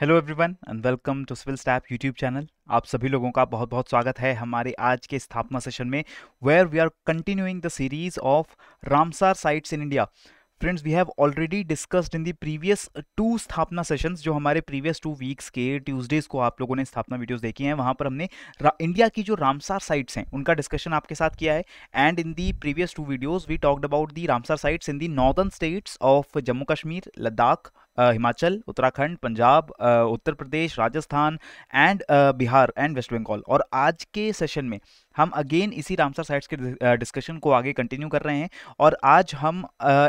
Hello everyone and welcome to civil staff YouTube channel आप सभी लोगों का बहुत बहुत स्वागत है हमारे आज के स्थापना सेशन में where we are continuing the series of Ramsar sites in India friends we have already discussed in the previous two स्थापना सेशंस जो हमारे प्रीवियस टू वीक्स के ट्यूजडेज को आप लोगों ने स्थापना वीडियोस देखी हैं वहां पर हमने इंडिया की जो रामसार साइट्स हैं उनका डिस्कशन आपके साथ किया है and in the previous two videos we talked about the Ramsar sites in the northern states of Jammu Kashmir Ladakh Himachal Uttarakhand Punjab Uttar Pradesh Rajasthan and Bihar and West Bengal और आज के सेशन में हम अगेन इसी रामसर साइट्स के डिस्कशन को आगे कंटिन्यू कर रहे हैं और आज हम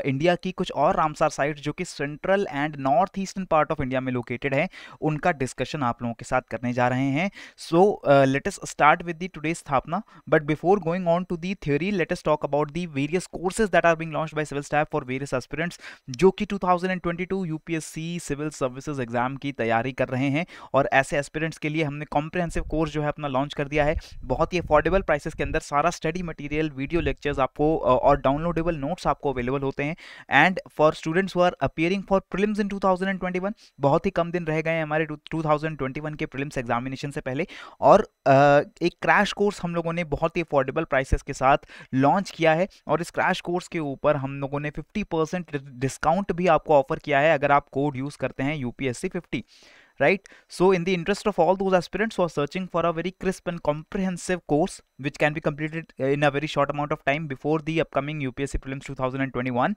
इंडिया की कुछ और रामसर साइट्स जो कि central and north eastern part of India में लोकेटेड है उनका डिस्कशन आप लोगों के साथ करने जा रहे हैं so let's start with the today स्थापना but before going on to the theory let's talk about the various courses that are being launch by civil staff for various aspirants जो कि two thousand and twenty two UPS UPSC civil services exam की तैयारी कर रहे हैं और ऐसे aspirants के लिए हमने कॉम्प्रहेंसिव कोर्स जो है अपना लॉन्च कर दिया है बहुत ही अफोर्डेबल प्राइसेस के अंदर सारा स्टडी मटेरियल वीडियो लेक्चर्स आपको और डाउनलोडेबल नोट्स आपको अवेलेबल होते हैं and for students who are appearing for prelims in 2021 बहुत ही कम दिन रह गए हैं हमारे 2021 के प्रिलिम्स एग्जामिनेशन से पहले और एक क्रैश कोर्स हम लोगों ने बहुत ही अफोर्डेबल प्राइसेस के साथ लॉन्च किया है और इस क्रैश कोर्स के ऊपर हम लोगों ने फिफ्टी डिस्काउंट भी आपको ऑफर किया है अगर आप कोड यूज करते हैं UPSC fifty right so in the interest of all those aspirants are searching for a very crisp and comprehensive course which can be completed in a very short amount of time before the upcoming UPSC prelims 2021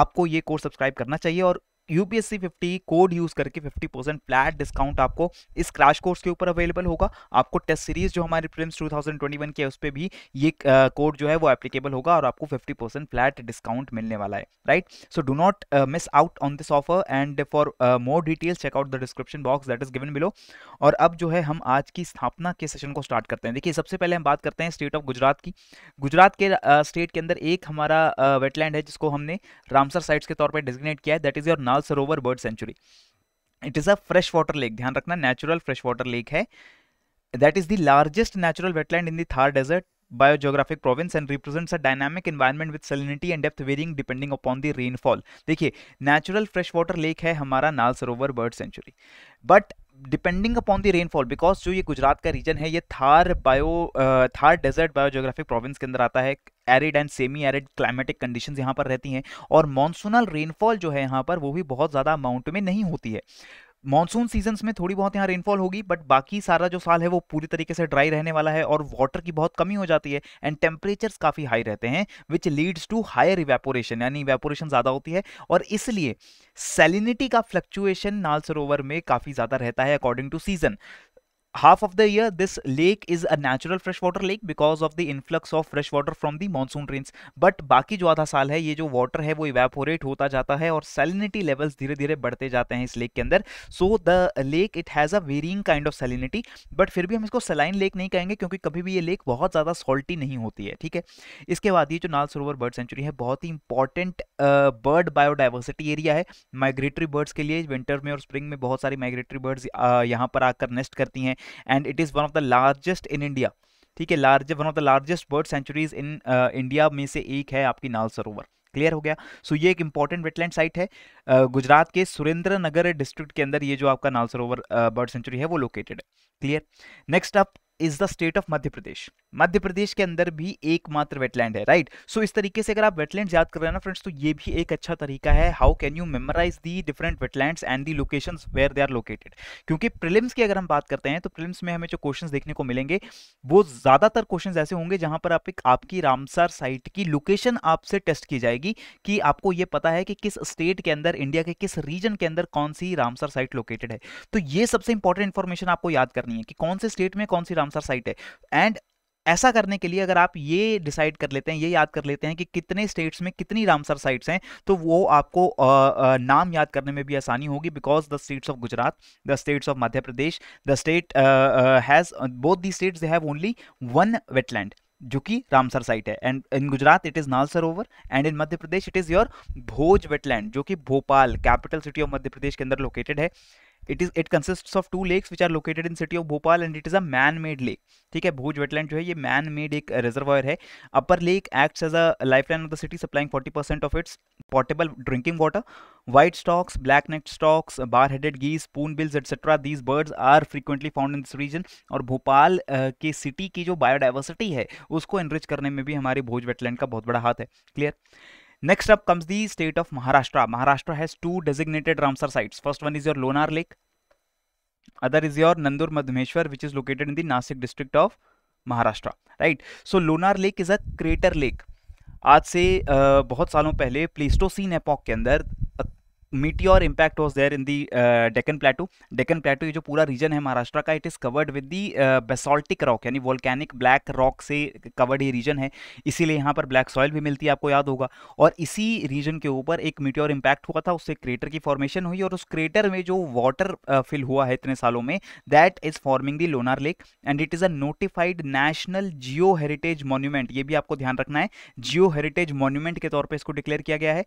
आपको ये course subscribe करना चाहिए और UPSC 50 code use करके 50 percent flat discount आपको इस crash course के ऊपर अवेलेबल होगा आपको टेस्ट सीरीज जो हमारे प्रिम्स 2021 के है उस पर भी ये कोड जो है वो एप्लीकेबल होगा और आपको 50 परसेंट फ्लैट डिस्काउंट मिलने वाला है right so do not miss out on this offer and for more details check out the description box that is given below और अब जो है हम आज की स्थापना के सेशन को स्टार्ट करते हैं देखिए सबसे पहले हम बात करते हैं स्टेट ऑफ गुजरात की गुजरात के स्टेट uh, के अंदर एक हमारा वेटलैंड uh, है जिसको हमने रामसर साइट्स के तौर पर डिजिग्नेट किया है दैट इज योर नाल अंदाव Sarovar bird sanctuary it is a fresh water lake ध्यान रखना नेचुरल फ्रेश वाटर लेक है that is the largest natural wetland in the Thar desert biogeographic province and represents a dynamic environment with salinity and depth varying depending upon the rainfall देखिए natural fresh water lake है हमारा Nal Sarovar bird sanctuary but depending upon the rainfall because जो ये गुजरात का region है ये Thar bio Thar desert biogeographic province के अंदर आता है arid and semi arid climatic condition यहाँ पर रहती हैं और मानसूनल रेनफॉल जो है यहाँ पर वो भी बहुत ज़्यादा अमाउंट में नहीं होती है मानसून सीजन्स में थोड़ी बहुत यहाँ रेनफॉल होगी बट बाकी सारा जो साल है वो पूरी तरीके से ड्राई रहने वाला है और वाटर की बहुत कमी हो जाती है एंड टेम्परेचर्स काफ़ी हाई रहते हैं which leads to higher evaporation यानी इवेपोरेशन ज़्यादा होती है और इसलिए सेलिनिटी का फ्लक्चुएशन नाल सरोवर में काफ़ी ज़्यादा रहता है according to season half of the year this lake is a natural freshwater lake because of the influx of fresh water from the monsoon rains but बाकी जो आधा साल है ये जो वाटर है वो इवेपोरेट होता जाता है और सैलिनिटी लेवल्स धीरे धीरे बढ़ते जाते हैं इस लेक के अंदर so the lake it has a varying kind of salinity but फिर भी हम इसको सलाइन लेक नहीं कहेंगे क्योंकि कभी भी ये लेक बहुत ज़्यादा सॉल्टी नहीं होती है ठीक है इसके बाद ये जो नाल सरोवर बर्ड सेंचुरी है बहुत ही इंपॉर्टेंट बर्ड बायोडाइवर्सिटी एरिया है माइग्रेटरी बर्ड्स के लिए विंटर में और स्प्रिंग में बहुत सारी माइग्रेटरी बर्ड्स यहाँ पर आकर नेस्ट करती हैं and it is one of the largest in India ठीक है large one of the largest bird sanctuaries in India में से एक है आपकी नाल सरोवर क्लियर हो गया सो so, ये एक इंपॉर्टेंट वेटलैंड साइट है uh, गुजरात के सुरेंद्र नगर डिस्ट्रिक्ट के अंदर ये जो आपका नाल सरोवर बर्ड uh, सेंचुरी है वो लोकेटेड है clear next up is the state of Madhya Pradesh Madhya Pradesh के अंदर भी एकमात्र वेटलैंड है राइट right? सो so, इस तरीके से अगर आप वेटलैंड याद कर रहे हैं ना फ्रेंड्स तो ये भी एक अच्छा तरीका है how can you memorise the different wetlands and the location where they are located क्योंकि प्रिलिम्स की अगर हम बात करते हैं तो प्रिलिम्स में हमें जो क्वेश्चन देखने को मिलेंगे वो ज्यादातर क्वेश्चन ऐसे होंगे जहां पर आप एक आपकी रामसार साइट की लोकेशन आपसे टेस्ट की जाएगी कि आपको ये पता है कि किस स्टेट के अंदर इंडिया के किस रीजन के अंदर कौन सी रामसर साइट लोकेटेड है तो ये सबसे इंपॉर्टेंट इन्फॉर्मेशन आपको याद करनी है कि कौन से स्टेट में कौन सी राम कौन सा साइट है एंड ऐसा करने के लिए अगर आप ये डिसाइड कर लेते हैं ये याद कर लेते हैं कि कितने स्टेट्स में कितनी रामसर साइट्स हैं तो वो आपको आ, आ, नाम याद करने में भी आसानी होगी because the states of Gujarat the states of Madhya Pradesh the state has both the states they have only one wetland जो कि रामसर साइट है and in Gujarat it is Nal Sarovar and in Madhya Pradesh it is your Bhoj wetland जो कि Bhopal capital city of Madhya Pradesh के अंदर located है it is it consist of two lakes which are located in city of Bhopal and it is a man made lake ठीक है भोज wetland जो है ये मैन मेड एक रिजर्वायर है upper lake act as a life line of the city supplying forty percent of its portable drinking water storks black black storks bar headed headed geese bills etcetera these birds are frequently found in this region और Bhopal uh, के city की जो biodiversity है उसको enrich करने में भी हमारे भोज वेटलैंड का बहुत बड़ा हाथ है clear next up comes the state of Maharashtra Maharashtra has two designated Ramsar sites first one is your Lonar lake other is your Nandur Madhmeshwar which is located in the Nashik district of Maharashtra right so Lonar lake is a crater lake आज से बहुत सालों पहले Pleistocene epoch के अंदर meteor impact was there in the Deccan plateau Deccan plateau ये जो पूरा रीजन है महाराष्ट्र का it is covered with the basaltic rock यानी वोल्केनिक ब्लैक रॉक से कवर्ड ये रीजन है इसीलिए यहाँ पर ब्लैक सॉइल भी मिलती है आपको याद होगा और इसी रीजन के ऊपर एक मीटियोर इम्पैक्ट हुआ था उससे क्रेटर की फॉर्मेशन हुई और उस क्रेटर में जो वाटर फिल uh, हुआ है इतने सालों में that is forming the Lonar lake and it is a notified national geo heritage monument ये भी आपको ध्यान रखना है जियो हेरिटेज मॉन्यूमेंट के तौर पर इसको डिक्लेयर किया गया है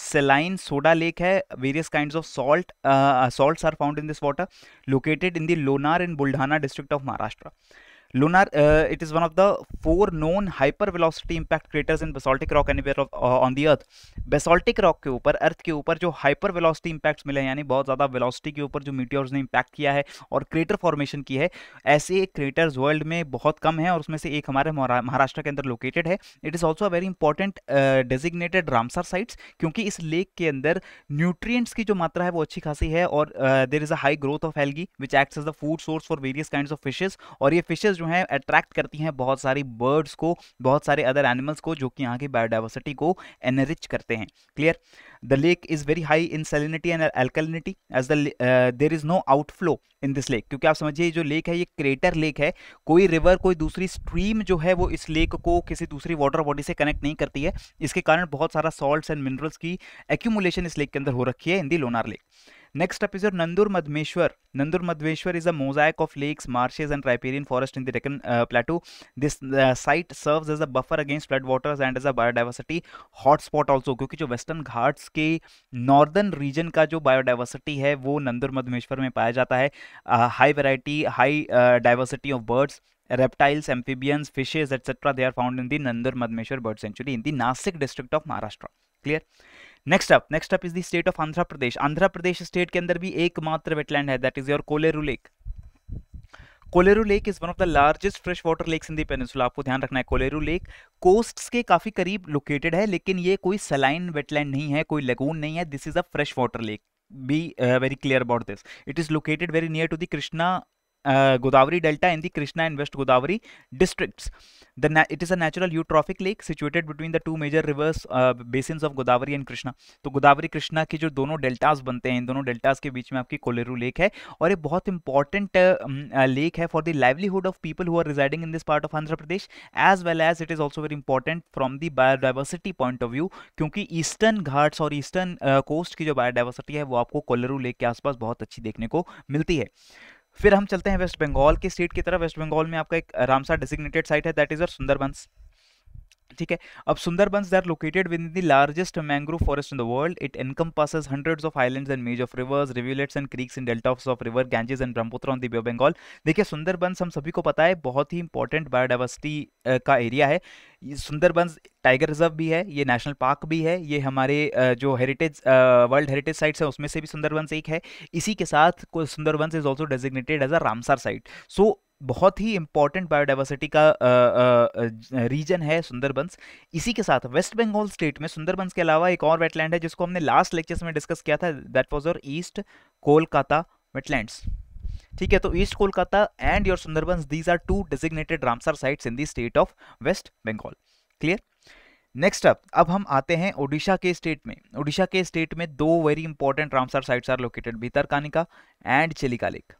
saline soda lake hai various kinds of salt uh, salts are found in this water located in the lonar in buldhana district of maharashtra lunar it is one of the four known hyper hypervelocity impact craters in basaltic rock anywhere of, uh, on the earth basaltic के ऊपर अर्थ के ऊपर जो hyper velocity impacts मिले हैं यानी बहुत ज़्यादा वेलोसिटी के ऊपर जो मीटियोर्स ने इम्पैक्ट किया है और क्रेटर फॉर्मेशन की है ऐसे क्रेटर्स वर्ल्ड में बहुत कम है और उसमें से एक हमारे महाराष्ट्र के अंदर लोकेटेड है it is also a very important designated Ramsar sites क्योंकि इस लेक के अंदर न्यूट्रिएंट्स की जो मात्रा है वो अच्छी खासी है और there is a high growth of algae which act as the food source for various kind of fishes और ये फिशेज जो है अट्रैक्ट करती हैं बहुत सारी बर्ड्स को बहुत सारे अदर एनिमल्स को जो कि यहाँ की बायोडाइवर्सिटी को एनरिच करते हैं clear the lake is very high in salinity and alkalinity as the there is no outflow in this lake क्योंकि आप समझिए जो लेक है ये क्रेटर लेक है कोई रिवर कोई दूसरी स्ट्रीम जो है वो इस लेक को किसी दूसरी वाटर बॉडी से कनेक्ट नहीं करती है इसके कारण बहुत सारा सॉल्ट एंड मिनरल्स की एक्यूमुलेशन इस लेक के अंदर हो रखी है in the Lonar lake Next up is your Nandur Madhmeshwar. Nandur Madhmeshwar is a mosaic of lakes, marshes, and riparian forest in the Deccan uh, Plateau. This uh, site serves as a buffer against floodwaters and as a biodiversity hotspot also क्योंकि जो western Ghats के northern region का जो biodiversity है वो नंदुर मधमेश्वर में पाया जाता है high variety high diversity of birds reptiles amphibians fishes etc they are found in the nandur madmeshwar bird sanctuary in the nasik district of maharashtra clear next up next up is the state of Andhra Pradesh Andhra Pradesh state के अंदर भी एकमात्र wetland है that is your Kolleru lake Kolleru lake is one of the largest fresh water lakes in the आपको ध्यान रखना है Kolleru lake coast के काफ़ी करीब लोकेटेड है लेकिन ये कोई सलाइन वेटलैंड नहीं है कोई लगून नहीं है this is a fresh water lake be very clear about this it is located very near to the Krishna Godavari delta in and Krishna and West Godavari district districts. The it is a natural eutrophic lake situated between the two major rivers uh, basins of Godavari तो गोदावरी कृष्णा के जो दोनों deltas बनते हैं इन दोनों deltas के बीच में आपकी कोलेरू लेक है और ये बहुत इंपॉर्टेंट लेक um, uh, है for the livelihood of people who are residing in this part of Andhra Pradesh as well as it is also very important from the biodiversity point of view क्योंकि ईस्टर्न घाट्स और eastern coast uh, की जो biodiversity है वो आपको Kolleru lake के आसपास बहुत अच्छी देखने को मिलती है फिर हम चलते हैं वेस्ट बंगाल की सीट की तरफ वेस्ट बंगाल में आपका एक रामसा डेजिग्नेटेड साइट है दैट इज अर सुंदरबंस ठीक है अब Sundarbans they are located within the largest mangrove forest in the world it encompasses hundreds of island and maze of rivers rivulets and creeks in delta of river Ganges and Brahmaputra on the bay Bengal देखिए सुंदरबंस हम सभी को पता है बहुत ही इंपॉर्टेंट biodiversity का एरिया है सुंदरबंस टाइगर रिजर्व भी है ये नेशनल पार्क भी है ये हमारे जो हेरिटेज वर्ल्ड हेरिटेज साइट्स हैं उसमें से भी सुंदरबंस एक है इसी के साथ Sundarbans is also designated as a Ramsar site so बहुत ही इंपॉर्टेंट बायोडाइवर्सिटी का रीजन है सुंदरबंस इसी के साथ वेस्ट बंगाल स्टेट में सुंदरबंस के अलावा एक और वेटलैंड है जिसको हमने लास्ट लेक्चर्स में डिस्कस किया था that was your East Kolkata wetlands ठीक है तो East Kolkata and your Sundarbans these are two designated Ramsar sites in the state of West Bengal clear next up अब हम आते हैं ओडिशा के स्टेट में ओडिशा के स्टेट में दो very important Ramsar sites are located Bhitarkanika and Chilika lake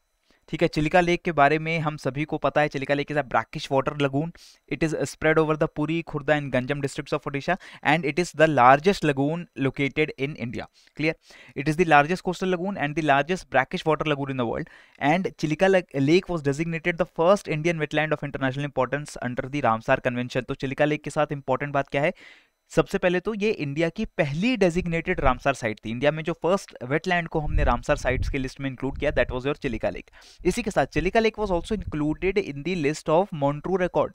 ठीक है चिलिका लेक के बारे में हम सभी को पता है Chilika lake is a brackish water lagoon it is spread over the पूरी Khurda and Ganjam district of Odisha and it is the largest lagoon located in India clear it is the largest coastal lagoon and the largest brackish water lagoon in the world and Chilika lake was designated the first Indian wetland of international importance under the Ramsar convention तो Chilika lake के साथ important बात क्या है सबसे पहले तो ये इंडिया की पहली डेजिग्नेटेड रामसार साइट थी इंडिया में जो फर्स्ट वेटलैंड को हमने रामसार साइट्स के लिस्ट में इंक्लूड किया that was your Chilika lake इसी के साथ Chilika lake was also included in the list of Montreux record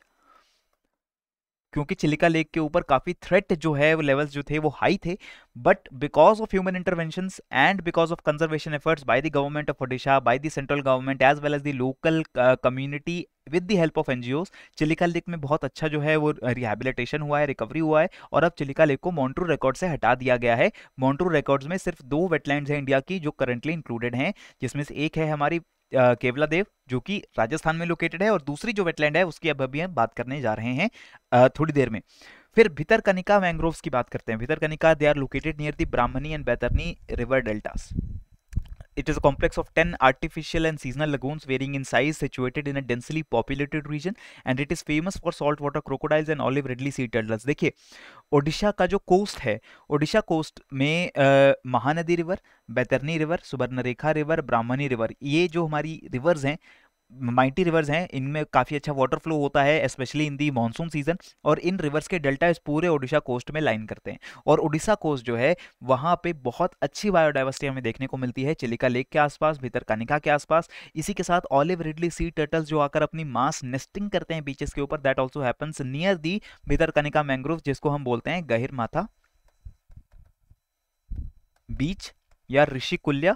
क्योंकि चिलिका लेक के ऊपर काफ़ी थ्रेट जो है वो लेवल्स जो थे वो हाई थे but because of human intervention and because of conservation efforts by the government of Odisha by the central government as well as the local community with the help of NGO Chilika lake में बहुत अच्छा जो है वो rehabilitation हुआ है recovery हुआ है और अब चिलिका लेक को मॉन्ट्रू रिकॉर्ड से हटा दिया गया है मॉन्ट्रू रिकॉर्ड्स में सिर्फ दो वेटलैंड है इंडिया की जो करंटली इंक्लूडेड हैं जिसमें से एक है हमारी केवला देव जो कि राजस्थान में लोकेटेड है और दूसरी जो वेटलैंड है उसकी अब अभी हम बात करने जा रहे हैं थोड़ी देर में फिर भितरकनिका मैंग्रोव्स की बात करते हैं Bhitarkanika they are located near the Brahmani and Baitarani river deltas It is a complex of 10 artificial and seasonal lagoons varying in size situated in a densely populated region and it is famous for salt water crocodiles and olive ridley sea turtles. देखिए ओडिशा का जो coast है Odisha coast में आ, Mahanadi river Baitarani river Subarnarekha river Brahmani river ये जो हमारी reverse हैं माइटी रिवर्स हैं इनमें काफ़ी अच्छा वाटर फ्लो होता है specially in the monsoon season और इन रिवर्स के डेल्टा इस पूरे ओडिशा कोस्ट में लाइन करते हैं और ओडिशा कोस्ट जो है वहाँ पे बहुत अच्छी बायोडाइवर्सिटी हमें देखने को मिलती है चिलिका लेक के आसपास भीतरकानिका के आसपास इसी के साथ ऑलिव रिडली सी टर्टल्स जो आकर अपनी मास नेस्टिंग करते हैं बीचेस के ऊपर that also happens near the Bhitarkanika mangrove जिसको हम बोलते हैं गहिर माथा बीच या ऋषिकुल्या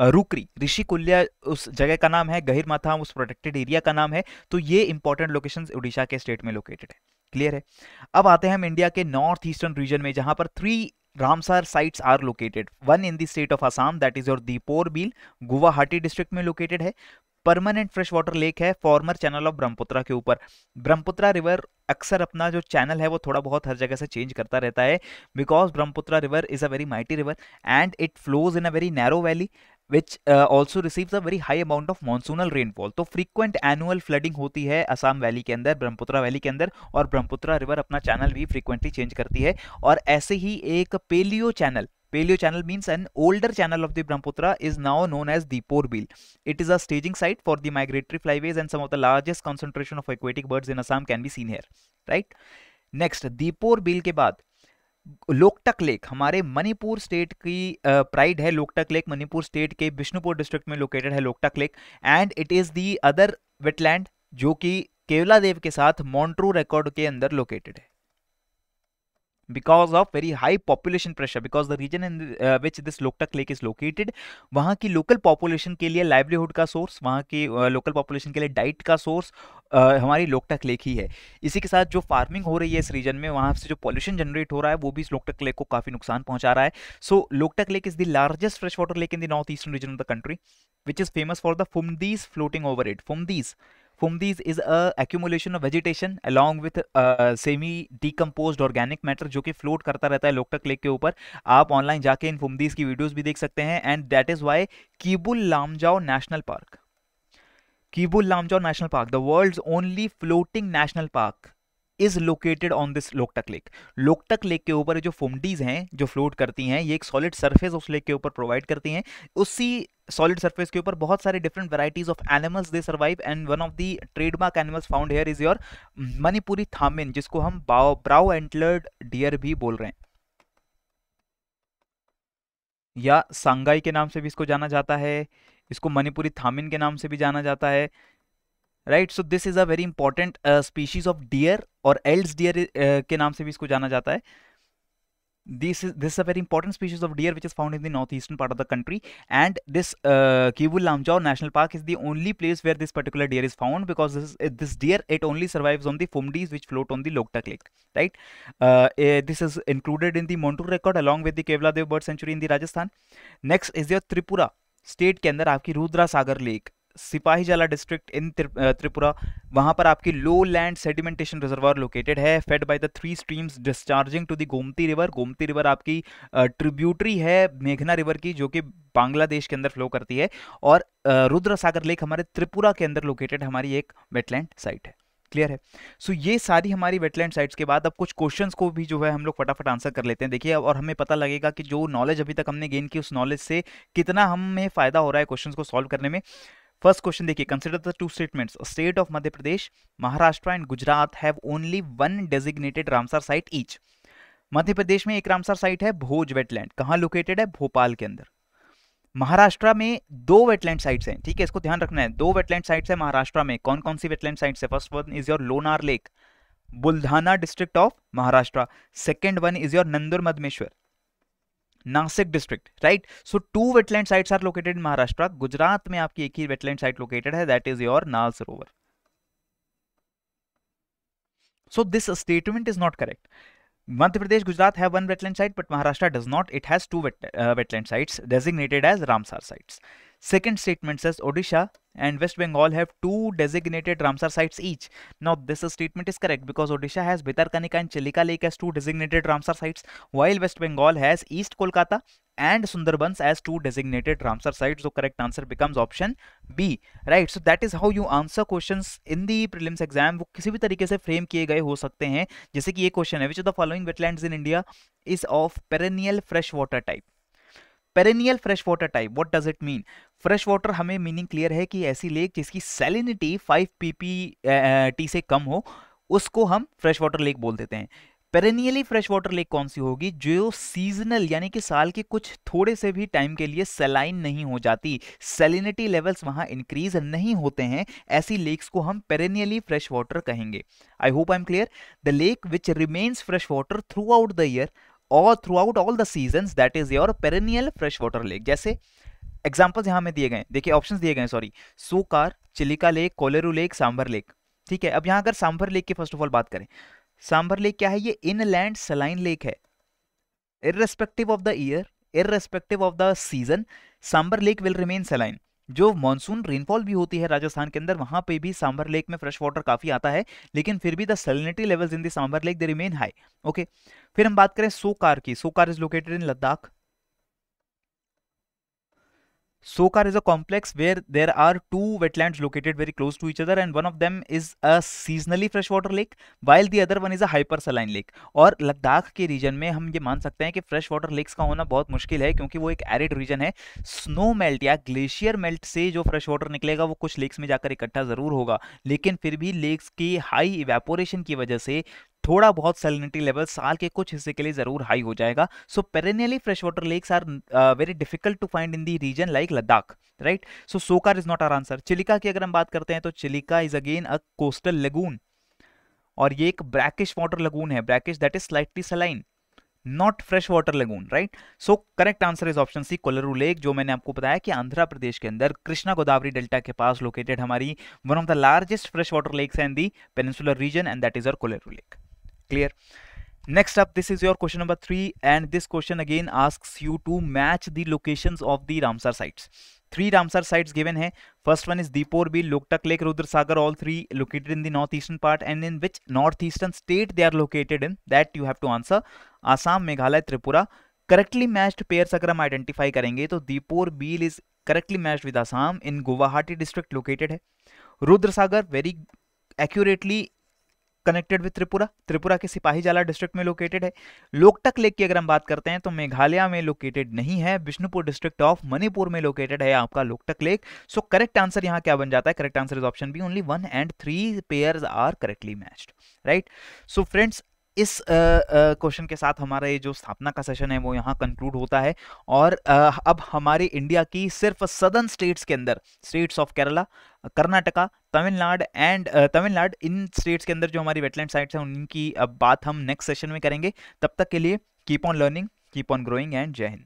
रुकरी ऋषि कुल्या उस जगह का नाम है गहिर माथा उस प्रोटेक्टेड एरिया का नाम है तो ये इंपॉर्टेंट लोकेशन उड़ीसा के स्टेट में लोकेटेड है क्लियर है अब आते हैं हम इंडिया के नॉर्थ ईस्टर्न रीजन में जहां पर three Ramsar sites are located one in the state of Assam that is your Deepor Beel, Guwahati district में लोकेटेड है परमानेंट फ्रेश वाटर लेक है फॉर्मर चैनल ऑफ ब्रह्मपुत्रा के ऊपर ब्रह्मपुत्रा रिवर अक्सर अपना जो चैनल है वो थोड़ा बहुत हर जगह से चेंज करता रहता है because Brahmaputra river is a very mighty river and it flows in a very narrow valley which also receives a very high amount of monsoonal rainfall तो फ्रीक्वेंट एनुअल फ्लडिंग होती है असम वैली के अंदर ब्रह्मपुत्रा वैली के अंदर और ब्रह्मपुत्रा रिवर अपना channel भी फ्रीक्वेंटली चेंज करती है और ऐसे ही एक paleo channel paleo channel means an older channel of the Brahmaputra is now known as Deepor Beel it is a staging site for the migratory flyways and some of the largest concentration of aquatic birds in Assam can be seen here right next Deepor Beel के बाद Loktak lake हमारे Manipur state की pride है Loktak lake Manipur state के Bishnupur district में located है Loktak lake and it is the other wetland जो कि केवला देव के साथ मॉन्ट्रू रिकॉर्ड के अंदर लोकेटेड है because of very high population pressure because the region in which this Loktak lake is located वहाँ की लोकल पॉपुलेशन के लिए लाइवलीहुड का सोर्स वहाँ की लोकल uh, पॉपुलेशन के लिए डाइट का सोर्स uh, हमारी लोकटक लेक ही है इसी के साथ जो फार्मिंग हो रही है इस रीजन में वहाँ से जो पॉल्यूशन जनरेट हो रहा है वो भी इस लोकटक लेक को काफ़ी नुकसान पहुँचा रहा है so Loktak lake is the largest fresh water lake in the north eastern region of the country which is famous for the phumdis floating over it phumdis phumdis is a accumulation of vegetation along with semi decompose organic matter जो कि float करता रहता है Loktak lake के ऊपर आप online जाके इन फुमदीज की वीडियोज भी देख सकते हैं and that is why Keibul Lamjao national park Keibul Lamjao national park the world only floating national park is located on this Loktak lake Loktak lake के ऊपर जो फोमडीज हैं जो फ्लोट करती हैं ये एक सॉलिड सर्फेस उस लेक के ऊपर प्रोवाइड करती हैं उसी सॉलिड सर्फेस के ऊपर बहुत सारे different varieties of animals they survive and one of the trademark animals found here is your Manipuri thamin जिसको हम बाओ ब्राउ एंटलर्ड डियर भी बोल रहे हैं या सांगाई के नाम से भी इसको जाना जाता है इसको मणिपुरी थामिन के नाम से भी जाना जाता है right so this is a very important species of deer और एल्ड्स डियर के नाम से भी इसको जाना जाता है this is this a very important species of deer which is found in the northeastern part of the country and this uh, Kivu Lamjau National Park is the only place where this particular deer is found because this this deer it only survives on the fumdies which float on the Lokta Lake right uh, eh, this is included in the Montu record along with the Kevla bird sanctuary in the Rajasthan next is the Tripura state के अंदर आपकी रुद्रा Lake. सिपाही district in Tripura वहाँ पर आपकी low land sedimentation reservoir located है fed by the three streams discharging to the Gomti river Gomti river आपकी ट्रिब्यूटरी है मेघना रिवर की जो कि बांग्लादेश के अंदर फ्लो करती है और रुद्र सागर लेक हमारे त्रिपुरा के अंदर लोकेटेड हमारी एक वेटलैंड साइट है क्लियर है सो so, ये सारी हमारी वेटलैंड साइट्स के बाद अब कुछ क्वेश्चन को भी जो है हम लोग फटाफट आंसर कर लेते हैं देखिए और हमें पता लगेगा कि जो नॉलेज अभी तक हमने गेन की उस नॉलेज से कितना हमें फ़ायदा हो रहा है क्वेश्चन को सॉल्व करने में फर्स्ट क्वेश्चन देखिए consider the two statements state of Madhya Pradesh Maharashtra and Gujarat have only one designated Ramsar site each Madhya Pradesh में एक रामसर साइट है भोज वेटलैंड कहाँ लोकेटेड है भोपाल के अंदर महाराष्ट्र में दो वेटलैंड साइट्स हैं ठीक है इसको ध्यान रखना है दो वेटलैंड साइट्स है महाराष्ट्र में कौन कौन सी वेटलैंड साइट्स है first one is your Lonar lake Buldhana district of Maharashtra second one is your Nandur Madhmeshwar Nashik district right so two wetland sites are located Maharashtra Gujarat में आपकी एक ही वेटलैंड साइट लोकेटेड है that is your Nal Sarovar so this statement is not correct Madhya Pradesh Gujarat है one wetland site but Maharashtra does not it has two wetland sites designated as Ramsar sites Second statement says Odisha and West Bengal have two designated Ramsar sites each. Now this statement is correct because Odisha has Bitarkanika and Chilika Lake as two designated Ramsar sites while West Bengal has East Kolkata and Sundarbans as two designated Ramsar sites. So correct answer becomes option B. Right. So that is how you answer questions in the prelims exam. वो किसी भी तरीके से frame किए गए हो सकते हैं जैसे कि ये क्वेश्चन है which of the following wetlands in India is of perennial fresh water type perennial fresh water type what does it mean fresh water हमें मीनिंग क्लियर है कि ऐसी लेक जिसकी सैलिनिटी फाइव पीपी से कम हो उसको हम फ्रेश वाटर लेक बोल देते हैं पेरेनियली फ्रेश वाटर लेक कौन सी होगी जो सीजनल यानी कि साल के कुछ थोड़े से भी टाइम के लिए सेलाइन नहीं हो जाती सेलिनिटी लेवल्स वहाँ इंक्रीज नहीं होते हैं ऐसी लेक्स को हम पेरेनियली फ्रेश वाटर कहेंगे I hope I am clear the lake which remains fresh water throughout the year और throughout all the season that is your perennial fresh water lake जैसे examples यहाँ में दिए गए देखिए ऑप्शन दिए गए sorry Sokar Chilika lake Kolleru lake Sambhar lake ठीक है अब यहाँ अगर सांभर लेक की फर्स्ट ऑफ ऑल बात करें सांभर लेक क्या है ये इनलैंड सलाइन लेक है irrespective of the year irrespective of the season Sambhar lake will remain saline जो मॉनसून रेनफॉल भी होती है राजस्थान के अंदर वहां पे भी सांभर लेक में फ्रेश वाटर काफी आता है लेकिन फिर भी the salinity levels in the Sambhar lake they remain high okay फिर हम बात करें सोकार की Sokar is located in Ladakh Sokar is a complex where there are two wetlands located very close to each other and one of them is a seasonally freshwater lake while the other one is a hypersaline lake और लद्दाख के reason में हम ये मान सकते हैं कि fresh water lakes का होना बहुत मुश्किल है क्योंकि वो एक एरिड रीजन है स्नो मेल्ट या ग्लेशियर मेल्ट से जो फ्रेश वाटर निकलेगा वो कुछ लेक्स में जाकर इकट्ठा ज़रूर होगा लेकिन फिर भी लेक्स की हाई इवेपोरेशन की वजह से थोड़ा बहुत सेलिनिटी लेवल साल के कुछ हिस्से के लिए जरूर हाई हो जाएगा so perennially fresh water lakes are very difficult to find in the region like Ladakh right so Sokar is not our answer Chilika की अगर हम बात करते हैं तो Chilika is again a coastal lagoon और ये एक ब्रैकिश वाटर लगून है brackish that is slightly saline not fresh water lagoon right so correct answer is option C Kolleru lake जो मैंने आपको बताया कि आंध्र प्रदेश के अंदर कृष्णा गोदावरी डेल्टा के पास लोकेटेड हमारी one of the largest fresh water lakes है in the peninsular region and that is uh Kolleru lake clear next up this is your question number three and this question again ask you to match the location of the Ramsar sites three Ramsar sites given है first one is Deepor Beel Loktak lake Rudra Sagar all three located in the north eastern part and in which north eastern state they are located in that you have to answer Assam Meghalaya Tripura correctly matched pairs अगर हम identify करेंगे तो Deepor Beel is correctly matched with Assam in Guwahati district located है Rudra Sagar very accurately connected with Tripura Tripura के जाला district में located है Loktak lake की अगर हम बात करते हैं तो मेघालय में लोकेटेड नहीं है बिष्णुपुर डिस्ट्रिक्ट ऑफ मणिपुर में लोकेटेड है आपका Loktak lake so correct answer यहाँ क्या बन जाता है correct answer is option B only one and three pair are correctly matched right so friends इस क्वेश्चन के साथ हमारा ये जो स्थापना का सेशन है वो यहाँ कंक्लूड होता है और आ, अब हमारे इंडिया की सिर्फ सदर्न स्टेट्स के अंदर states of Kerala Karnataka Tamil Nadu and Tamil Nadu इन स्टेट्स के अंदर जो हमारी वेटलैंड साइट्स हैं उनकी अब बात हम नेक्स्ट सेशन में करेंगे तब तक के लिए keep on learning keep on growing and Jai Hind